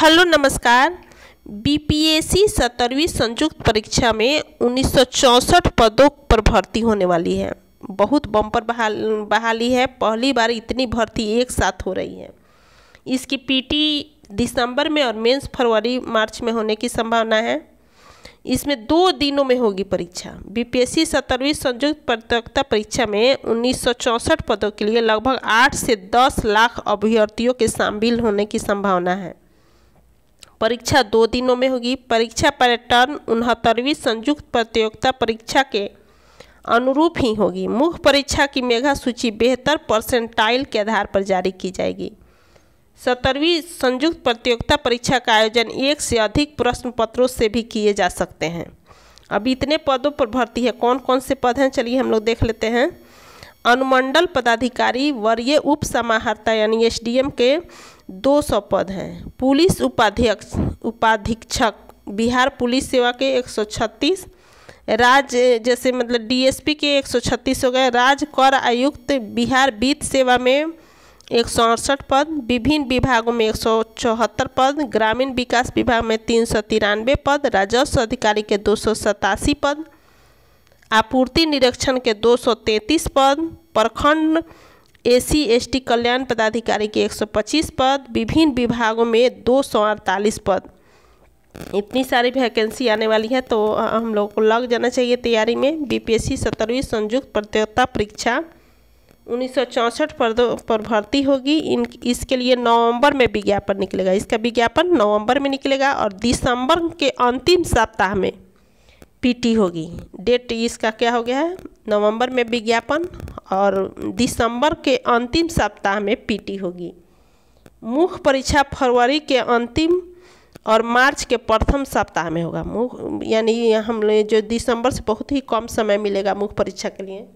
hello नमस्कार BPSC सत्तरवीं संयुक्त परीक्षा में उन्नीस पदों पर भर्ती होने वाली है बहुत बम्पर बहाल बहाली है पहली बार इतनी भर्ती एक साथ हो रही है इसकी पीटी दिसंबर में और मेंस फरवरी मार्च में होने की संभावना है इसमें दो दिनों में होगी परीक्षा बीपीएससी सत्तरवीं संयुक्त प्रतियोगिता परीक्षा में उन्नीस पदों के लिए लगभग आठ से दस लाख अभ्यर्थियों के शामिल होने की संभावना है परीक्षा दो दिनों में होगी परीक्षा पैटर्न उनहत्तरवीं संयुक्त प्रतियोगिता परीक्षा के अनुरूप ही होगी मुख्य परीक्षा की मेघा सूची बेहतर परसेंटाइल के आधार पर जारी की जाएगी सत्तरवीं संयुक्त प्रतियोगिता परीक्षा का आयोजन एक से अधिक प्रश्न पत्रों से भी किए जा सकते हैं अब इतने पदों पर भर्ती है कौन कौन से पद हैं चलिए हम लोग देख लेते हैं अनुमंडल पदाधिकारी वरीय उप समाहर्ता यानी एस के 200 पद हैं पुलिस उपाध्यक्ष उपाधीक्षक बिहार पुलिस सेवा के 136 राज्य जैसे मतलब डीएसपी के 136 हो गए राज्य कर आयुक्त बिहार वित्त सेवा में एक पद विभिन्न विभागों में एक पद ग्रामीण विकास विभाग में तीन पद राजस्व अधिकारी के दो पद आपूर्ति निरीक्षण के 233 पद प्रखंड एसी एसटी कल्याण पदाधिकारी के 125 पद विभिन्न विभागों में दो पद इतनी सारी वैकेंसी आने वाली है तो हम लोगों को लग जाना चाहिए तैयारी में बीपीएससी सत्तरवीं संयुक्त प्रतियोगिता परीक्षा उन्नीस पर, पर भर्ती होगी इन इसके लिए नवंबर में विज्ञापन निकलेगा इसका विज्ञापन नवंबर में निकलेगा और दिसंबर के अंतिम सप्ताह में पीटी होगी डेट इसका क्या हो गया है नवंबर में विज्ञापन और दिसंबर के अंतिम सप्ताह में पीटी होगी मुख्य परीक्षा फरवरी के अंतिम और मार्च के प्रथम सप्ताह में होगा मुख यानी हम जो दिसंबर से बहुत ही कम समय मिलेगा मुख्य परीक्षा के लिए